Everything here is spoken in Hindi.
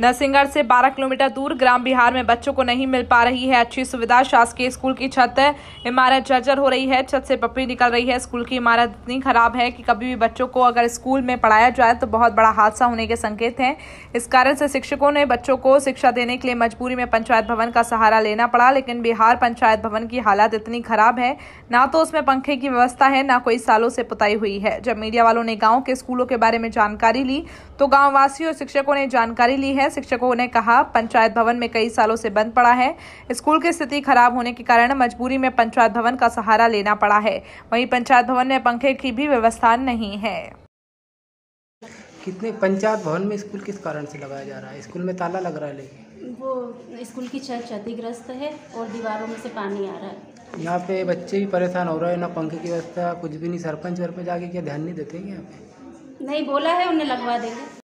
नरसिंहगढ़ से 12 किलोमीटर दूर ग्राम बिहार में बच्चों को नहीं मिल पा रही है अच्छी सुविधा शासकीय स्कूल की छत इमारत जर्जर हो रही है छत से पपड़ी निकल रही है स्कूल की इमारत इतनी खराब है कि कभी भी बच्चों को अगर स्कूल में पढ़ाया जाए तो बहुत बड़ा हादसा होने के संकेत हैं इस कारण से शिक्षकों ने बच्चों को शिक्षा देने के लिए मजबूरी में पंचायत भवन का सहारा लेना पड़ा लेकिन बिहार पंचायत भवन की हालत इतनी खराब है ना तो उसमें पंखे की व्यवस्था है ना कोई सालों से पुताई हुई है जब मीडिया वालों ने गाँव के स्कूलों के बारे में जानकारी ली तो गाँव और शिक्षकों ने जानकारी ली है है शिक्षकों ने कहा पंचायत भवन में कई सालों से बंद पड़ा है स्कूल की स्थिति खराब होने के कारण मजबूरी में पंचायत भवन का सहारा लेना पड़ा है वहीं पंचायत भवन में पंखे की भी व्यवस्था नहीं है कितने पंचायत भवन में स्कूल किस कारण से लगाया जा रहा है स्कूल में ताला लग रहा है लेकिन वो स्कूल की छत क्षतिग्रस्त है और दीवारों में से पानी आ रहा है यहाँ पे बच्चे भी परेशान हो रहे हैं ना पंखे की व्यवस्था कुछ भी नहीं सरपंच वरपंच आगे क्या ध्यान नहीं देते यहाँ पे नहीं बोला है उन्हें लगवा देंगे